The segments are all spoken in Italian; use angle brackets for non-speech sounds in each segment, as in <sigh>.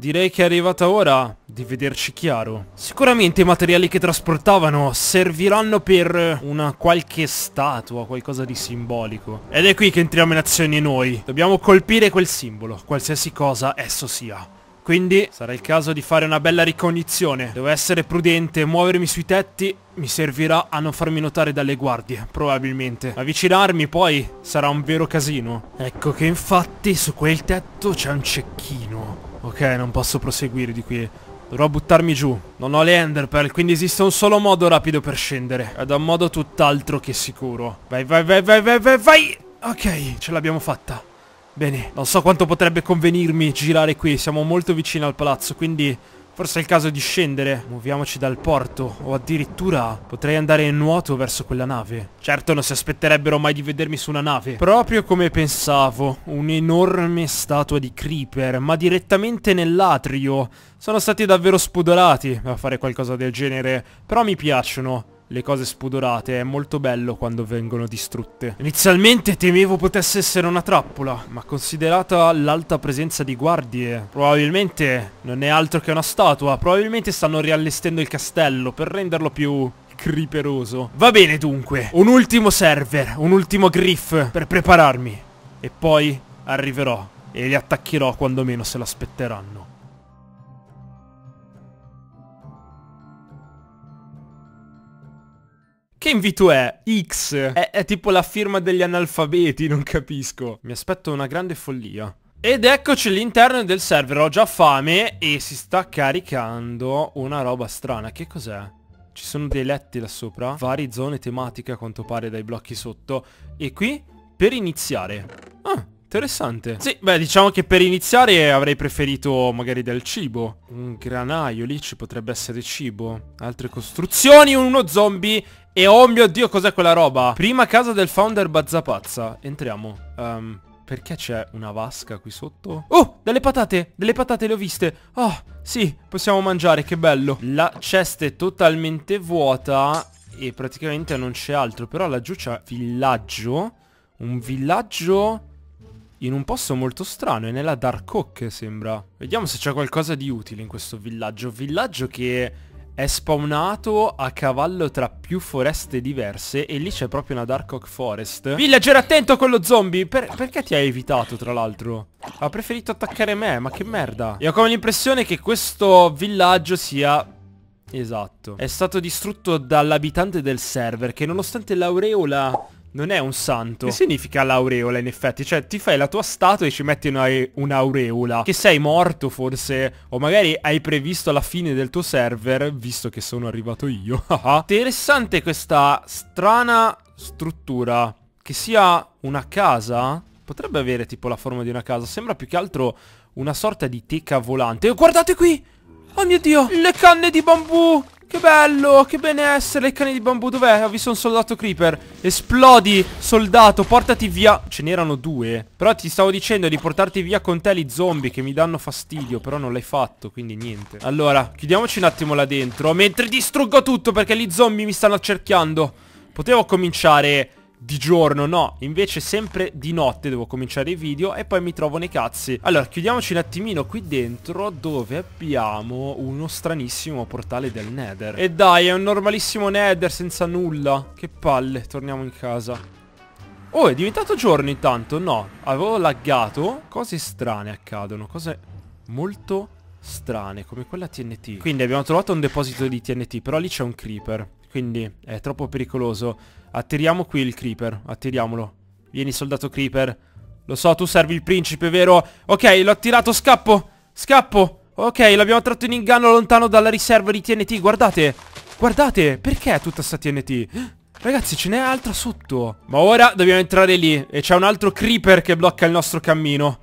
Direi che è arrivata ora di vederci chiaro. Sicuramente i materiali che trasportavano serviranno per una qualche statua, qualcosa di simbolico. Ed è qui che entriamo in azione noi. Dobbiamo colpire quel simbolo, qualsiasi cosa esso sia. Quindi sarà il caso di fare una bella ricognizione. Devo essere prudente, muovermi sui tetti mi servirà a non farmi notare dalle guardie, probabilmente. Avvicinarmi poi sarà un vero casino. Ecco che infatti su quel tetto c'è un cecchino. Ok, non posso proseguire di qui. Dovrò buttarmi giù. Non ho le enderpearl, quindi esiste un solo modo rapido per scendere. Ed è un modo tutt'altro che sicuro. Vai, vai, vai, vai, vai, vai, vai! Ok, ce l'abbiamo fatta. Bene, non so quanto potrebbe convenirmi girare qui. Siamo molto vicini al palazzo, quindi... Forse è il caso di scendere. Muoviamoci dal porto. O addirittura potrei andare in nuoto verso quella nave. Certo non si aspetterebbero mai di vedermi su una nave. Proprio come pensavo. Un'enorme statua di Creeper. Ma direttamente nell'atrio. Sono stati davvero spudorati a fare qualcosa del genere. Però mi piacciono le cose spudorate, è molto bello quando vengono distrutte. Inizialmente temevo potesse essere una trappola, ma considerata l'alta presenza di guardie, probabilmente non è altro che una statua, probabilmente stanno riallestendo il castello per renderlo più creeperoso. Va bene dunque, un ultimo server, un ultimo griff per prepararmi e poi arriverò e li attaccherò quando meno se l'aspetteranno. Che invito è? X. È, è, tipo la firma degli analfabeti, non capisco. Mi aspetto una grande follia. Ed eccoci all'interno del server, ho già fame e si sta caricando una roba strana. Che cos'è? Ci sono dei letti là sopra, varie zone tematiche a quanto pare dai blocchi sotto. E qui per iniziare. Ah, Interessante. Sì, beh, diciamo che per iniziare avrei preferito magari del cibo. Un granaio, lì ci potrebbe essere cibo. Altre costruzioni, uno zombie. E oh mio Dio, cos'è quella roba? Prima casa del founder Bazzapazza. Entriamo. Um, perché c'è una vasca qui sotto? Oh, delle patate! Delle patate le ho viste! Oh, sì, possiamo mangiare, che bello! La cesta è totalmente vuota e praticamente non c'è altro. Però laggiù c'è villaggio. Un villaggio in un posto molto strano, è nella Dark Oak sembra. Vediamo se c'è qualcosa di utile in questo villaggio. Villaggio che è spawnato a cavallo tra più foreste diverse e lì c'è proprio una Dark Oak Forest. Villager attento con lo zombie! Per perché ti ha evitato tra l'altro? Ha preferito attaccare me, ma che merda. E ho come l'impressione che questo villaggio sia Esatto. È stato distrutto dall'abitante del server che nonostante l'aureola non è un santo. Che significa l'aureola in effetti? Cioè ti fai la tua statua e ci metti un'aureola. che sei morto forse. O magari hai previsto la fine del tuo server, visto che sono arrivato io. <laughs> Ah, ah. Interessante questa strana struttura. Che sia una casa. Potrebbe avere tipo la forma di una casa. Sembra più che altro una sorta di teca volante. Guardate qui! Oh mio dio! Le canne di bambù! Che bello, che benessere Il cane di bambù, dov'è? Ho visto un soldato creeper Esplodi, soldato, portati via Ce n'erano due Però ti stavo dicendo di portarti via con te gli zombie Che mi danno fastidio, però non l'hai fatto Quindi niente Allora, chiudiamoci un attimo là dentro Mentre distruggo tutto perché gli zombie mi stanno accerchiando Potevo cominciare di giorno, no, invece sempre di notte devo cominciare i video e poi mi trovo nei cazzi. Allora, chiudiamoci un attimino qui dentro dove abbiamo uno stranissimo portale del Nether. E dai, è un normalissimo Nether senza nulla. Che palle, torniamo in casa. Oh, è diventato giorno intanto, no. Avevo laggato. Cose strane accadono, cose molto strane come quella TNT Quindi abbiamo trovato un deposito di TNT però lì c'è un creeper Quindi è troppo pericoloso Attiriamo qui il creeper, attiriamolo Vieni soldato creeper Lo so tu servi il principe vero? Ok l'ho attirato scappo, scappo Ok l'abbiamo tratto in inganno lontano dalla riserva di TNT Guardate, guardate perché è tutta sta TNT? Ragazzi ce n'è altra sotto Ma ora dobbiamo entrare lì E c'è un altro creeper che blocca il nostro cammino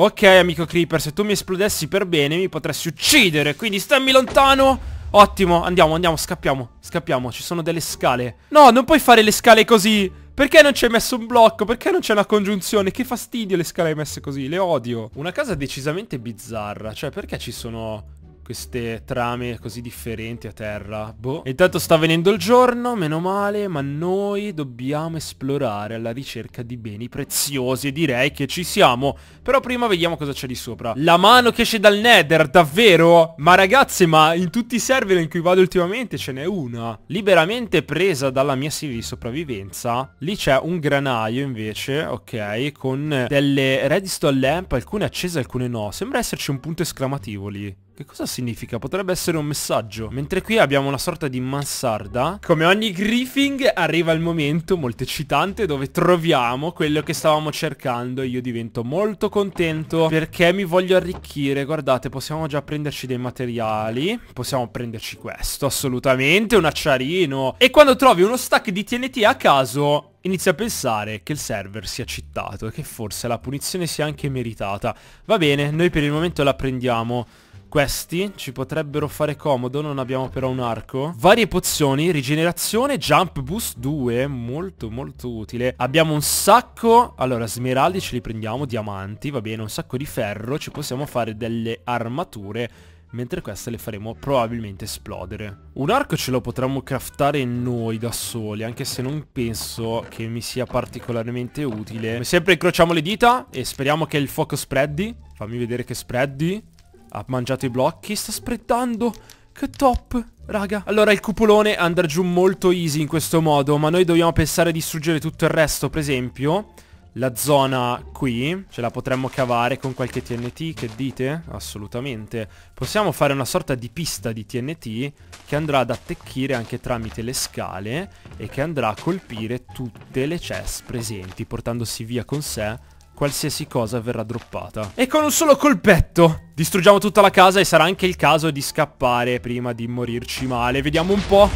Ok amico Creeper, se tu mi esplodessi per bene mi potresti uccidere, quindi stammi lontano Ottimo, andiamo, andiamo, scappiamo, scappiamo, ci sono delle scale No, non puoi fare le scale così Perché non ci hai messo un blocco? Perché non c'è una congiunzione? Che fastidio le scale messe così, le odio Una casa decisamente bizzarra, cioè perché ci sono queste trame così differenti a terra. Boh. E intanto sta venendo il giorno, meno male, ma noi dobbiamo esplorare alla ricerca di beni preziosi e direi che ci siamo. Però prima vediamo cosa c'è di sopra. La mano che esce dal nether, davvero? Ma ragazze, ma in tutti i server in cui vado ultimamente ce n'è una. Liberamente presa dalla mia serie di sopravvivenza. Lì c'è un granaio invece, ok, con delle redstone lamp, alcune accese, alcune no. Sembra esserci un punto esclamativo lì. Che cosa significa? Potrebbe essere un messaggio. Mentre qui abbiamo una sorta di mansarda. Come ogni griefing arriva il momento molto eccitante dove troviamo quello che stavamo cercando e io divento molto contento perché mi voglio arricchire. Guardate, possiamo già prenderci dei materiali. Possiamo prenderci questo, assolutamente, un acciarino. E quando trovi uno stack di TNT a caso inizia a pensare che il server sia cittato e che forse la punizione sia anche meritata. Va bene, noi per il momento la prendiamo. Questi ci potrebbero fare comodo, non abbiamo però un arco. Varie pozioni, rigenerazione, jump boost 2, molto molto utile. Abbiamo un sacco, allora smeraldi ce li prendiamo, diamanti, va bene, un sacco di ferro, ci possiamo fare delle armature mentre queste le faremo probabilmente esplodere. Un arco ce lo potremmo craftare noi da soli, anche se non penso che mi sia particolarmente utile. Come sempre incrociamo le dita e speriamo che il fuoco spreadi. Fammi vedere che spreadi. Ha mangiato i blocchi, sta sprettando. Che top, raga. Allora il cupolone andrà giù molto easy in questo modo, ma noi dobbiamo pensare a distruggere tutto il resto, per esempio. La zona qui ce la potremmo cavare con qualche TNT, che dite? Assolutamente. Possiamo fare una sorta di pista di TNT che andrà ad attecchire anche tramite le scale e che andrà a colpire tutte le chest presenti, portandosi via con sé qualsiasi cosa verrà droppata. E con un solo colpetto distruggiamo tutta la casa e sarà anche il caso di scappare prima di morirci male. Vediamo un po'.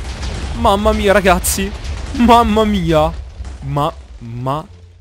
Mamma mia, ragazzi. Mamma mia. Ma...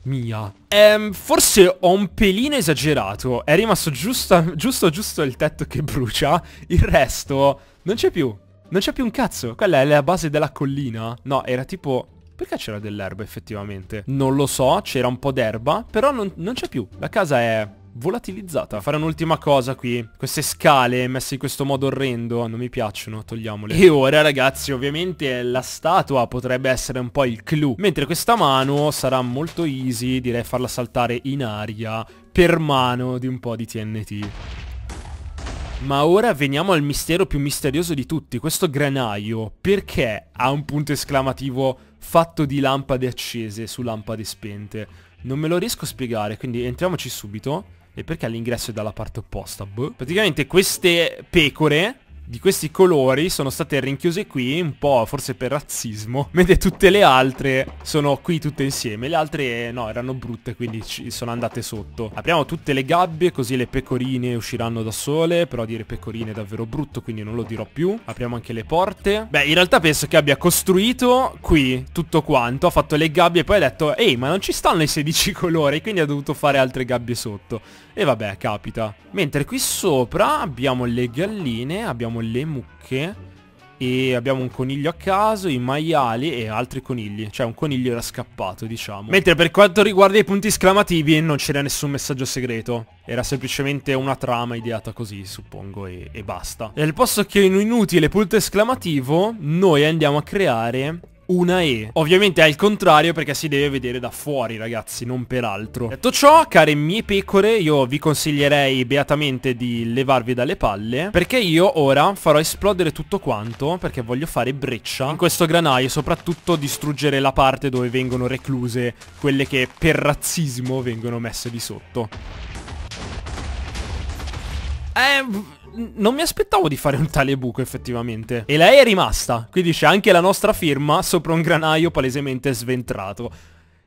mia. Ehm, forse ho un pelino esagerato. È rimasto giusto, giusto, giusto il tetto che brucia. Il resto non c'è più. Non c'è più un cazzo. Quella è la base della collina. No, era tipo... Perché c'era dell'erba effettivamente? Non lo so, c'era un po' d'erba, però non, non c'è più. La casa è volatilizzata. Fare un'ultima cosa qui. Queste scale messe in questo modo orrendo non mi piacciono, togliamole. E ora ragazzi, ovviamente la statua potrebbe essere un po' il clou. Mentre questa mano sarà molto easy, direi farla saltare in aria per mano di un po' di TNT. Ma ora veniamo al mistero più misterioso di tutti, questo granaio. Perché ha un punto esclamativo fatto di lampade accese su lampade spente. Non me lo riesco a spiegare, quindi entriamoci subito. E perché l'ingresso è dalla parte opposta? Boh. Praticamente queste pecore di questi colori sono state rinchiuse qui, un po' forse per razzismo, <laughs> mentre tutte le altre sono qui tutte insieme. Le altre no, erano brutte, quindi sono andate sotto. Apriamo tutte le gabbie, così le pecorine usciranno da sole, però dire pecorine è davvero brutto, quindi non lo dirò più. Apriamo anche le porte. Beh, in realtà penso che abbia costruito qui tutto quanto, ha fatto le gabbie e poi ha detto, ehi, ma non ci stanno i 16 <laughs> colori, quindi ha dovuto fare altre gabbie sotto. E vabbè, capita. Mentre qui sopra abbiamo le galline, abbiamo le mucche e abbiamo un coniglio a caso, i maiali e altri conigli. Cioè un coniglio era scappato, diciamo. Mentre per quanto riguarda i punti esclamativi non c'era nessun messaggio segreto. Era semplicemente una trama ideata così, suppongo, e, e basta. Nel posto che è un inutile punto esclamativo, noi andiamo a creare una E. Ovviamente è il contrario perché si deve vedere da fuori ragazzi, non per altro. Detto ciò, care mie pecore, io vi consiglierei beatamente di levarvi dalle palle perché io ora farò esplodere tutto quanto perché voglio fare breccia in questo granaio e soprattutto distruggere la parte dove vengono recluse quelle che per razzismo vengono messe di sotto. Eh non mi aspettavo di fare un tale buco effettivamente. E lei è rimasta, quindi c'è anche la nostra firma sopra un granaio palesemente sventrato.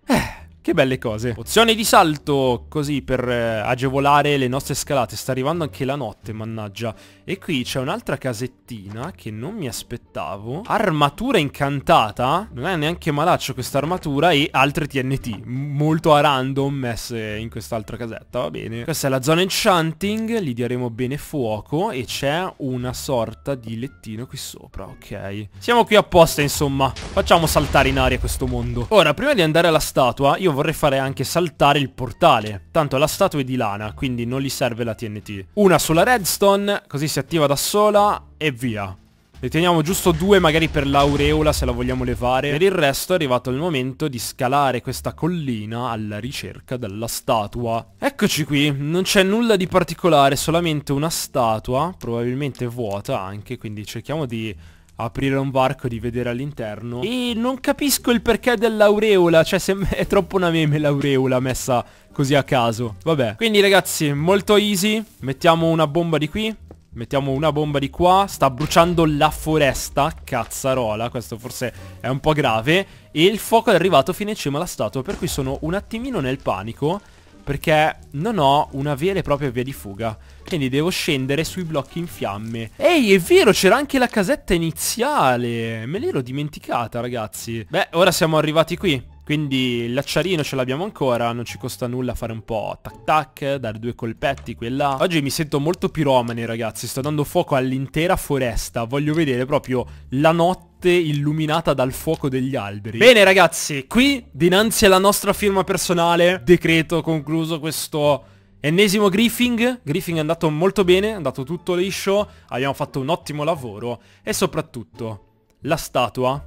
Eh... Che belle cose. Pozione di salto, così per eh, agevolare le nostre scalate. Sta arrivando anche la notte, mannaggia. E qui c'è un'altra casettina che non mi aspettavo. Armatura incantata. Non è neanche malaccio questa armatura e altre TNT. Molto a random messe in quest'altra casetta, va bene. Questa è la zona enchanting, gli daremo bene fuoco e c'è una sorta di lettino qui sopra, ok. Siamo qui apposta, insomma. Facciamo saltare in aria questo mondo. Ora, prima di andare alla statua, io vorrei fare anche saltare il portale. Tanto la statua è di lana, quindi non gli serve la TNT. Una sulla redstone, così si attiva da sola e via. Ne teniamo giusto due magari per l'aureola se la vogliamo levare. Per il resto è arrivato il momento di scalare questa collina alla ricerca della statua. Eccoci qui, non c'è nulla di particolare, solamente una statua, probabilmente vuota anche, quindi cerchiamo di aprire un varco di vedere all'interno. E non capisco il perché dell'aureola, cioè <laughs> è troppo una meme l'aureola messa così a caso. Vabbè, quindi ragazzi, molto easy, mettiamo una bomba di qui. Mettiamo una bomba di qua, sta bruciando la foresta, cazzarola, questo forse è un po' grave E il fuoco è arrivato fino in cima alla statua, per cui sono un attimino nel panico perché non ho una vera e propria via di fuga. Quindi devo scendere sui blocchi in fiamme. Ehi, è vero, c'era anche la casetta iniziale. Me l'ero dimenticata, ragazzi. Beh, ora siamo arrivati qui. Quindi l'acciarino ce l'abbiamo ancora, non ci costa nulla fare un po' tac tac, dare due colpetti qui e là. Oggi mi sento molto piromane ragazzi, sto dando fuoco all'intera foresta, voglio vedere proprio la notte notte illuminata dal fuoco degli alberi. Bene ragazzi, qui dinanzi alla nostra firma personale, decreto concluso questo... Ennesimo griffing, griffing è andato molto bene, è andato tutto liscio, abbiamo fatto un ottimo lavoro e soprattutto la statua,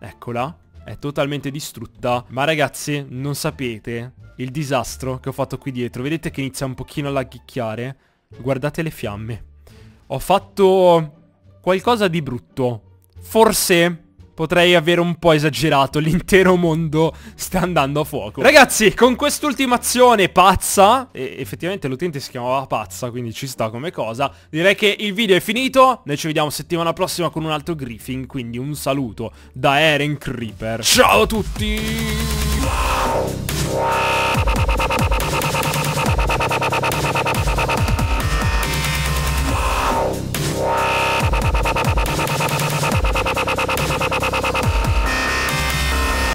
eccola, è totalmente distrutta. Ma ragazzi, non sapete il disastro che ho fatto qui dietro. Vedete che inizia un pochino a laghicchiare? Guardate le fiamme. Ho fatto qualcosa di brutto forse potrei avere un po' esagerato, l'intero mondo sta andando a fuoco. Ragazzi, con quest'ultima azione pazza, e effettivamente l'utente si chiamava pazza, quindi ci sta come cosa, direi che il video è finito, noi ci vediamo settimana prossima con un altro griffin, quindi un saluto da Eren Creeper. Ciao a tutti!